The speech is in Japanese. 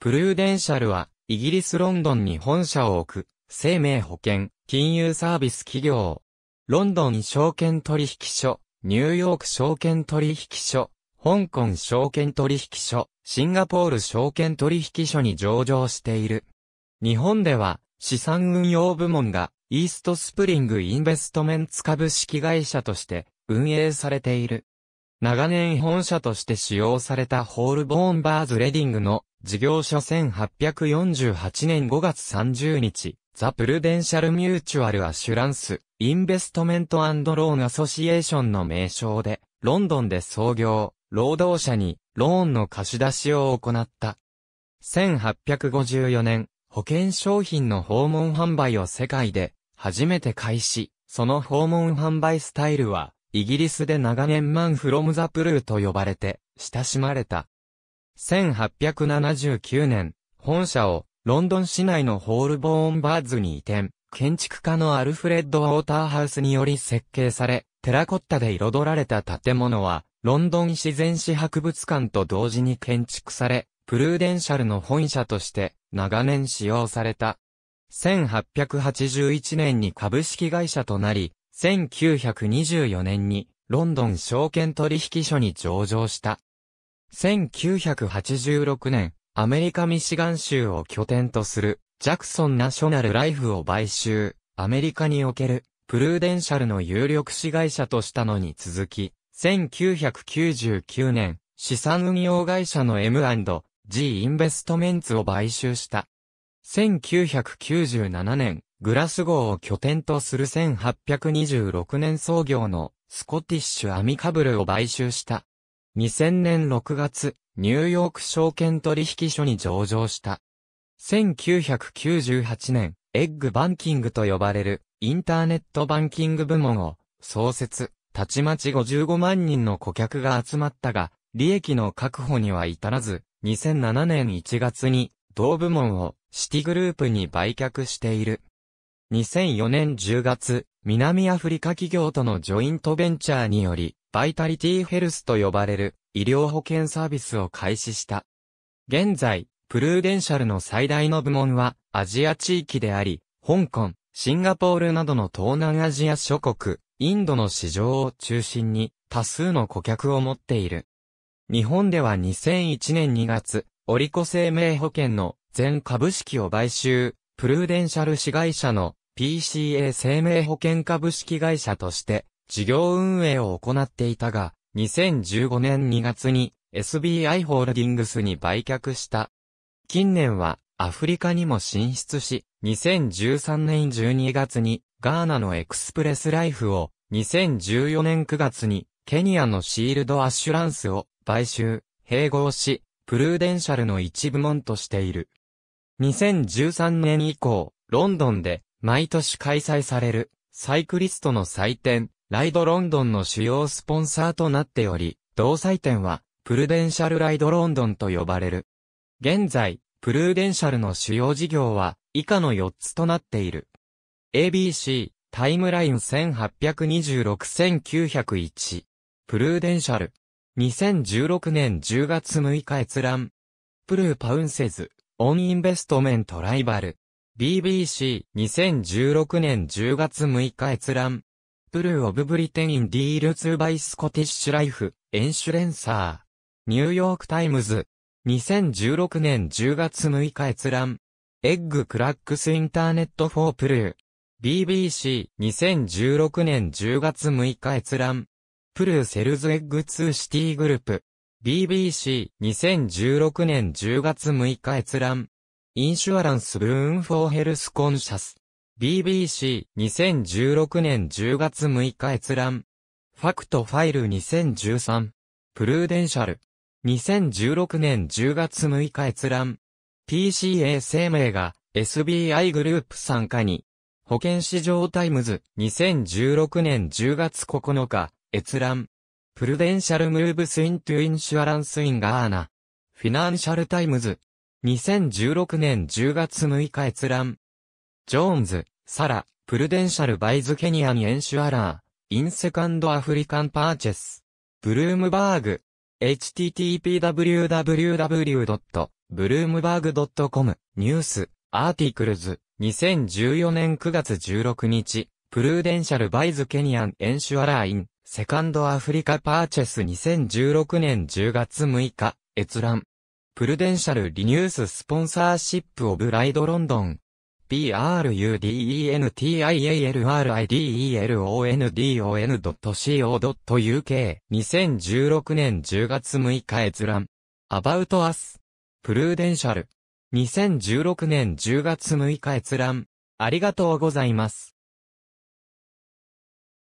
プルーデンシャルは、イギリスロンドンに本社を置く、生命保険、金融サービス企業。ロンドン証券取引所、ニューヨーク証券取引所、香港証券取引所、シンガポール証券取引所に上場している。日本では、資産運用部門が、イーストスプリングインベストメンツ株式会社として、運営されている。長年本社として使用されたホールボーンバーズレディングの事業者1848年5月30日、ザ・プルデンシャル・ミューチュアル・アシュランス、インベストメント・アンド・ローン・アソシエーションの名称で、ロンドンで創業、労働者に、ローンの貸し出しを行った。1854年、保険商品の訪問販売を世界で、初めて開始、その訪問販売スタイルは、イギリスで長年マンフロムザプルーと呼ばれて、親しまれた。1879年、本社をロンドン市内のホールボーンバーズに移転、建築家のアルフレッド・ウォーターハウスにより設計され、テラコッタで彩られた建物は、ロンドン自然史博物館と同時に建築され、プルーデンシャルの本社として長年使用された。1881年に株式会社となり、1924年にロンドン証券取引所に上場した。1986年、アメリカミシガン州を拠点とする、ジャクソンナショナルライフを買収、アメリカにおける、プルーデンシャルの有力子会社としたのに続き、1999年、資産運用会社の M&G インベストメンツを買収した。1997年、グラスゴーを拠点とする1826年創業のスコティッシュアミカブルを買収した。2000年6月、ニューヨーク証券取引所に上場した。1998年、エッグバンキングと呼ばれるインターネットバンキング部門を創設、たちまち55万人の顧客が集まったが、利益の確保には至らず、2007年1月に同部門をシティグループに売却している。2004年10月、南アフリカ企業とのジョイントベンチャーにより、バイタリティヘルスと呼ばれる医療保険サービスを開始した。現在、プルーデンシャルの最大の部門はアジア地域であり、香港、シンガポールなどの東南アジア諸国、インドの市場を中心に多数の顧客を持っている。日本では2001年2月、オリコ生命保険の全株式を買収、プルーデンシャル市会社の PCA 生命保険株式会社として事業運営を行っていたが、2015年2月に SBI ホールディングスに売却した。近年はアフリカにも進出し、2013年12月にガーナのエクスプレスライフを、2014年9月にケニアのシールドアッシュランスを買収、併合し、プルーデンシャルの一部門としている。2013年以降、ロンドンで毎年開催されるサイクリストの祭典、ライドロンドンの主要スポンサーとなっており、同祭典は、プルデンシャルライドロンドンと呼ばれる。現在、プルーデンシャルの主要事業は、以下の4つとなっている。ABC、タイムライン1826-1901。プルーデンシャル。2016年10月6日閲覧。プルーパウンセズ、オンインベストメントライバル。BBC、2016年10月6日閲覧。プルー・オブ・ブリテン・ディールツ・ー・バイ・スコティッシュ・ライフ、エンシュレンサー。ニューヨーク・タイムズ。2016年10月6日閲覧。エッグ・クラックス・インターネット・フォー・プルー。BBC、2016年10月6日閲覧。プルー・セルズ・エッグ・ツー・シティ・グループ。BBC、2016年10月6日閲覧。インシュアランス・ブーン・フォー・ヘルス・コンシャス。BBC2016 年10月6日閲覧。ファクトファイル2013。プルーデンシャル。2016年10月6日閲覧。PCA 生命が SBI グループ参加に。保険市場タイムズ2016年10月9日閲覧。プルデンシャルムーブスイントゥインシュアランスインガーナ。フィナンシャルタイムズ2016年10月6日閲覧。ジョーンズ、サラ、プルデンシャルバイズケニアンエンシュアラー、インセカンドアフリカンパーチェス、ブルームバーグ、http://www.bloomberg.com ニュース、アーティクルズ、2014年9月16日、プルデンシャルバイズケニアンエンシュアラーイン、セカンドアフリカパーチェス2016年10月6日、閲覧。プルデンシャルリニューススポンサーシップオブライドロンドン。brudentialridelondon.co.uk 2016年10月6日閲覧 About Us プルーデンシャル2016年10月6日閲覧ありがとうございます。